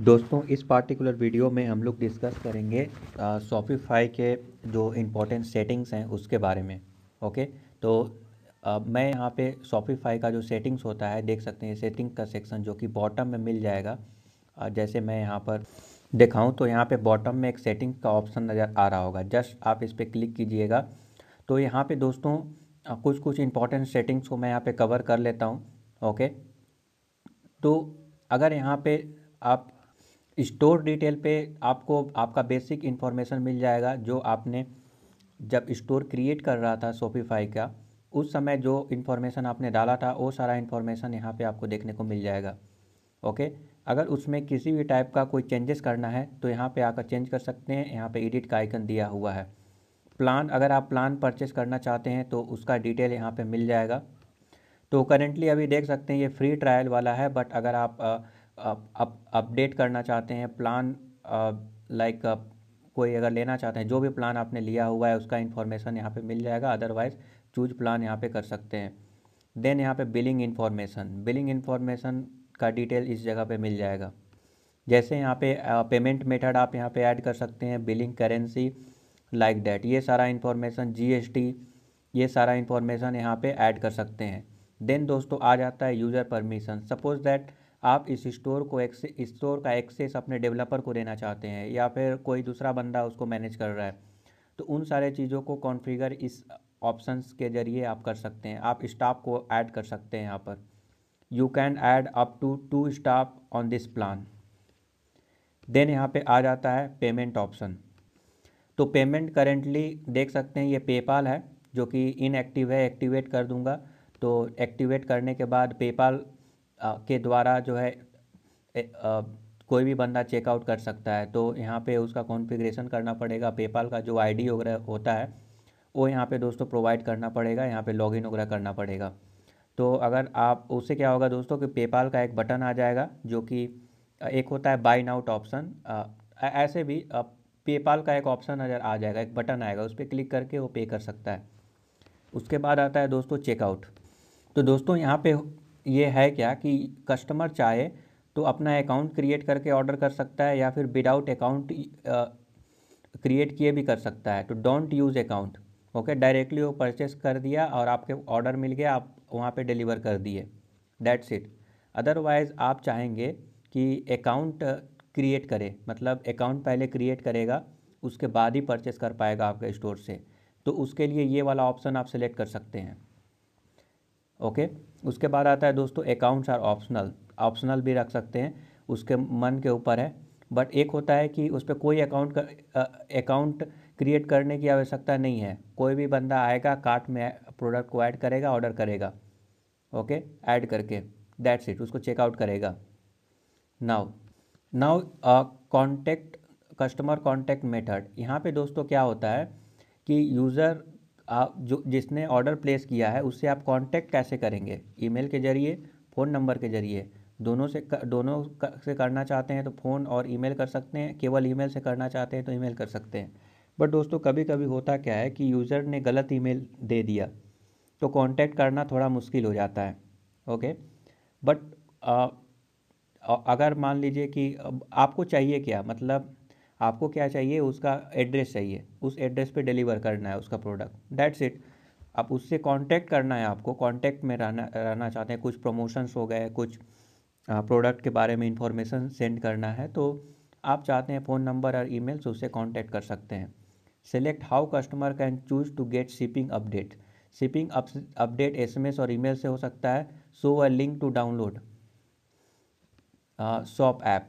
दोस्तों इस particular video में हम लोग डिस्कस करेंगे शॉपिफाई के जो इम्पोर्टेंट सेटिंग्स हैं उसके बारे में ओके तो अब मैं यहाँ पे शॉपिफाई का जो सेटिंग्स होता है देख सकते हैं सेटिंग का सेक्शन जो कि बॉटम में मिल जाएगा जैसे मैं यहाँ पर देखाऊँ तो यहाँ पे बॉटम में एक सेटिंग का ऑप्शन नज़र आ रहा होगा जस्ट आप इस पर क्लिक कीजिएगा तो यहाँ पे दोस्तों कुछ कुछ इंपॉर्टेंट सेटिंग्स को मैं यहाँ पे कवर कर लेता हूँ ओके तो अगर यहाँ पे आप स्टोर डिटेल पे आपको आपका बेसिक इन्फॉर्मेशन मिल जाएगा जो आपने जब स्टोर क्रिएट कर रहा था शोपिफाई का उस समय जो इन्फॉर्मेशन आपने डाला था वो सारा इन्फॉर्मेशन यहाँ पे आपको देखने को मिल जाएगा ओके अगर उसमें किसी भी टाइप का कोई चेंजेस करना है तो यहाँ पे आकर चेंज कर सकते हैं यहाँ पे एडिट का आइकन दिया हुआ है प्लान अगर आप प्लान परचेस करना चाहते हैं तो उसका डिटेल यहाँ पर मिल जाएगा तो करेंटली अभी देख सकते हैं ये फ्री ट्रायल वाला है बट अगर आप अपडेट करना चाहते हैं प्लान लाइक कोई अगर लेना चाहते हैं जो भी प्लान आपने लिया हुआ है उसका इन्फॉर्मेशन यहाँ पे मिल जाएगा अदरवाइज चूज प्लान यहाँ पे कर सकते हैं देन यहाँ पे बिलिंग इन्फॉर्मेशन बिलिंग इन्फॉर्मेशन का डिटेल इस जगह पे मिल जाएगा जैसे यहाँ पे पेमेंट मेथड आप यहाँ पे ऐड कर सकते हैं बिलिंग करेंसी लाइक डैट ये सारा इन्फॉर्मेशन टी ये सारा इन्फॉर्मेशन यहाँ पे ऐड कर सकते हैं देन दोस्तों आ जाता है यूज़र परमिशन सपोज दैट आप इस स्टोर को स्टोर का एक्सेस अपने डेवलपर को देना चाहते हैं या फिर कोई दूसरा बंदा उसको मैनेज कर रहा है तो उन सारे चीज़ों को कॉन्फ़िगर इस ऑप्शंस के ज़रिए आप कर सकते हैं आप स्टाफ को ऐड कर सकते हैं यहाँ पर you can add up to two staff on this plan then यहाँ पे आ जाता है पेमेंट ऑप्शन तो पेमेंट करेंटली देख सकते हैं ये पेपाल है जो कि इनएक्टिव है एक्टिवेट कर दूंगा तो एक्टिवेट करने के बाद पेपाल के द्वारा जो है कोई भी बंदा चेकआउट कर सकता है तो यहाँ पे उसका कॉन्फ़िगरेशन करना पड़ेगा पेपाल का जो आईडी वगैरह होता है वो यहाँ पे दोस्तों प्रोवाइड करना पड़ेगा यहाँ पे लॉगिन वगैरह करना पड़ेगा तो अगर आप उससे क्या होगा दोस्तों कि पेपाल का एक बटन आ जाएगा जो कि एक होता है बाई नाउट ऑप्शन ऐसे भी पेपाल का एक ऑप्शन नज़र आ जाएगा एक बटन आएगा उस पर क्लिक करके वो पे कर सकता है उसके बाद आता है दोस्तों चेकआउट तो दोस्तों यहाँ पे ये है क्या कि कस्टमर चाहे तो अपना अकाउंट क्रिएट करके ऑर्डर कर सकता है या फिर विदाउट अकाउंट क्रिएट किए भी कर सकता है तो don't use account okay directly वो परचेस कर दिया और आपके ऑर्डर मिल गया आप वहाँ पे डिलीवर कर दिए दैट्स इट अदरवाइज़ आप चाहेंगे कि अकाउंट क्रिएट करे मतलब अकाउंट पहले क्रिएट करेगा उसके बाद ही परचेस कर पाएगा आपके स्टोर से तो उसके लिए ये वाला ऑप्शन आप सेलेक्ट कर सकते हैं ओके उसके बाद आता है दोस्तों अकाउंट्स आर ऑप्शनल ऑप्शनल भी रख सकते हैं उसके मन के ऊपर है बट एक होता है कि उस पर कोई अकाउंट अकाउंट क्रिएट करने की आवश्यकता नहीं है कोई भी बंदा आएगा कार्ट में प्रोडक्ट को ऐड करेगा ऑर्डर करेगा ओके ऐड करके दैट्स इट उसको चेकआउट करेगा now now contact customer contact method यहाँ पे दोस्तों क्या होता है कि यूज़र आप जो जिसने ऑर्डर प्लेस किया है उससे आप कांटेक्ट कैसे करेंगे ईमेल के जरिए फ़ोन नंबर के जरिए दोनों से कर, दोनों से करना चाहते हैं तो फ़ोन और ईमेल कर सकते हैं केवल ईमेल से करना चाहते हैं तो ईमेल कर सकते हैं बट दोस्तों कभी कभी होता क्या है कि यूज़र ने गलत ईमेल दे दिया तो कांटेक्ट करना थोड़ा मुश्किल हो जाता है ओके बट आ, अगर मान लीजिए कि आपको चाहिए क्या मतलब आपको क्या चाहिए उसका एड्रेस चाहिए उस एड्रेस पे डिलीवर करना है उसका प्रोडक्ट दैट्स इट अब उससे कांटेक्ट करना है आपको कांटेक्ट में रहना रहना चाहते हैं कुछ प्रमोशंस हो गए कुछ प्रोडक्ट के बारे में इंफॉर्मेशन सेंड करना है तो आप चाहते हैं फ़ोन नंबर और ई मेल्स उससे कॉन्टैक्ट कर सकते हैं select how customer can choose to get shipping update shipping updates और ईमेल से हो सकता है so a link to download shop app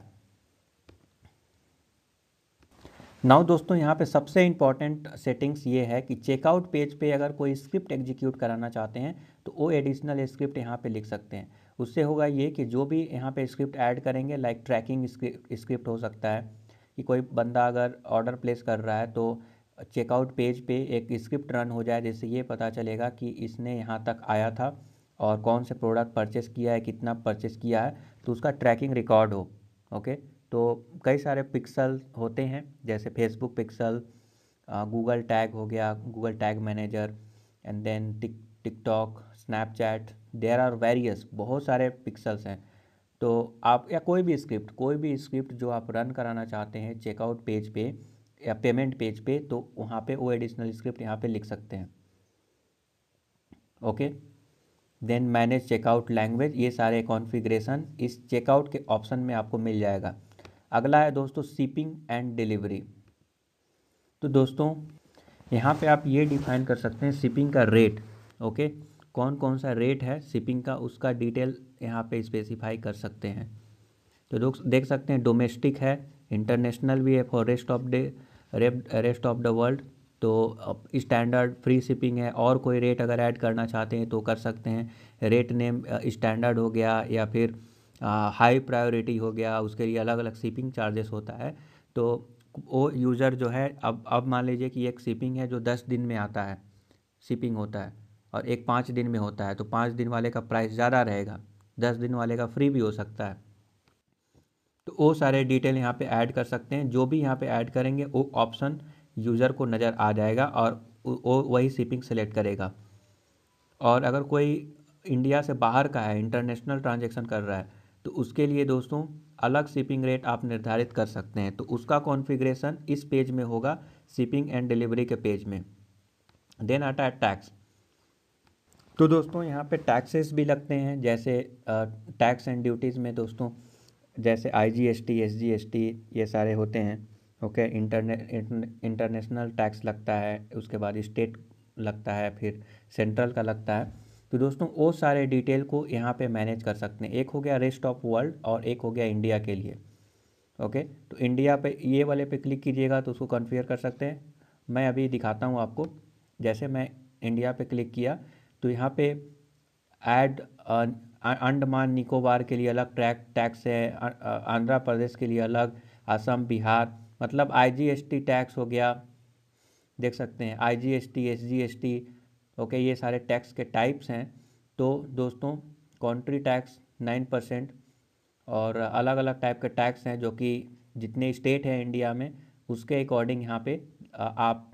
now दोस्तों यहाँ पे सबसे इम्पॉर्टेंट सेटिंग्स ये है कि चेकआउट पेज पे अगर कोई स्क्रिप्ट एग्जीक्यूट कराना चाहते हैं तो वो एडिशनल स्क्रिप्ट यहाँ पे लिख सकते हैं उससे होगा ये कि जो भी यहाँ पे स्क्रिप्ट ऐड करेंगे लाइक ट्रैकिंग स्क्रिप्ट हो सकता है कि कोई बंदा अगर ऑर्डर प्लेस कर रहा है तो चेकआउट पेज पे एक स्क्रिप्ट रन हो जाए जैसे ये पता चलेगा कि इसने यहाँ तक आया था और कौन से प्रोडक्ट परचेस किया है कितना परचेस किया है तो उसका ट्रैकिंग रिकॉर्ड हो ओके तो कई सारे पिक्सल होते हैं जैसे फेसबुक पिक्सल गूगल टैग हो गया Google tag manager and then tick TikTok Snapchat there are various बहुत सारे पिक्सल्स हैं तो आप या कोई भी स्क्रिप्ट कोई भी स्क्रिप्ट जो आप रन कराना चाहते हैं चेकआउट पेज पे या पेमेंट पेज पे तो वहाँ पे वो एडिशनल स्क्रिप्ट यहाँ पे लिख सकते हैं okay then manage checkout language ये सारे कॉन्फ़िगरेशन इस चेकआउट के ऑप्शन में आपको मिल जाएगा अगला है दोस्तों शिपिंग एंड डिलीवरी तो दोस्तों यहाँ पे आप ये डिफाइन कर सकते हैं शिपिंग का रेट ओके कौन कौन सा रेट है शिपिंग का उसका डिटेल यहाँ पे स्पेसिफाई कर सकते हैं तो देख सकते हैं डोमेस्टिक है इंटरनेशनल भी है for rest of the rest of the world तो स्टैंडर्ड फ्री शिपिंग है और कोई रेट अगर ऐड करना चाहते हैं तो कर सकते हैं रेट नेम स्टैंडर्ड हो गया या फिर हाई प्रायोरिटी हो गया उसके लिए अलग अलग शिपिंग चार्जेस होता है तो वो यूज़र जो है अब अब मान लीजिए कि एक शिपिंग है जो दस दिन में आता है शिपिंग होता है और एक पाँच दिन में होता है तो पाँच दिन वाले का प्राइस ज़्यादा रहेगा दस दिन वाले का फ्री भी हो सकता है तो वो सारे डिटेल यहाँ पे ऐड कर सकते हैं जो भी यहाँ पे ऐड करेंगे वो ऑप्शन यूज़र को नज़र आ जाएगा और वो वही शिपिंग सेलेक्ट करेगा और अगर कोई इंडिया से बाहर का है इंटरनेशनल ट्रांजेक्शन कर रहा है तो उसके लिए दोस्तों अलग शिपिंग रेट आप निर्धारित कर सकते हैं तो उसका कॉन्फ़िगरेशन इस पेज में होगा शिपिंग एंड डिलीवरी के पेज में देन आता है टैक्स तो दोस्तों यहाँ पे टैक्सेस भी लगते हैं जैसे टैक्स एंड ड्यूटीज़ में दोस्तों जैसे I G S T S G S T ये सारे होते हैं ओके इंटरने इंटरनेशनल टैक्स लगता है उसके बाद स्टेट लगता है फिर सेंट्रल का लगता है तो दोस्तों वो सारे डिटेल को यहाँ पे मैनेज कर सकते हैं एक हो गया रेस्ट ऑफ वर्ल्ड और एक हो गया इंडिया के लिए ओके तो इंडिया पे ये वाले पे क्लिक कीजिएगा तो उसको कन्फियर कर सकते हैं मैं अभी दिखाता हूँ आपको जैसे मैं इंडिया पे क्लिक किया तो यहाँ पे ऐड अंडमान निकोबार के लिए अलग ट्रैक टैक्स है आंध्र प्रदेश के लिए अलग असम बिहार मतलब आई टैक्स हो गया देख सकते हैं आईजीएसटी एसजीएसटी ओके ये सारे टैक्स के टाइप्स हैं तो दोस्तों कंट्री टैक्स नाइन परसेंट और अलग अलग टाइप के टैक्स हैं जो कि जितने स्टेट हैं इंडिया में उसके अकॉर्डिंग यहाँ पे आप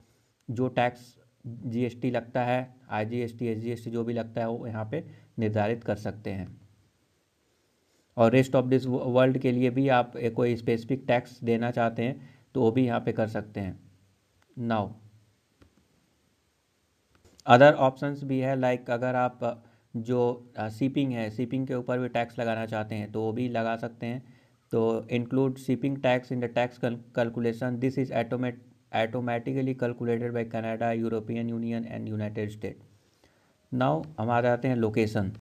जो टैक्स जीएसटी लगता है आईजीएसटी एसजीएसटी जो भी लगता है वो यहाँ पे निर्धारित कर सकते हैं और रेस्ट ऑफ दिस वर्ल्ड के लिए भी आप कोई स्पेसिफिक टैक्स देना चाहते हैं तो वो भी यहाँ पे कर सकते हैं नाउ अदर ऑप्शंस भी है लाइक अगर आप जो सीपिंग uh, है सीपिंग के ऊपर भी टैक्स लगाना चाहते हैं तो वो भी लगा सकते हैं तो include shipping tax in the tax calculation this is automate automatically calculated by Canada European Union and United State now हम आ जाते हैं लोकेशन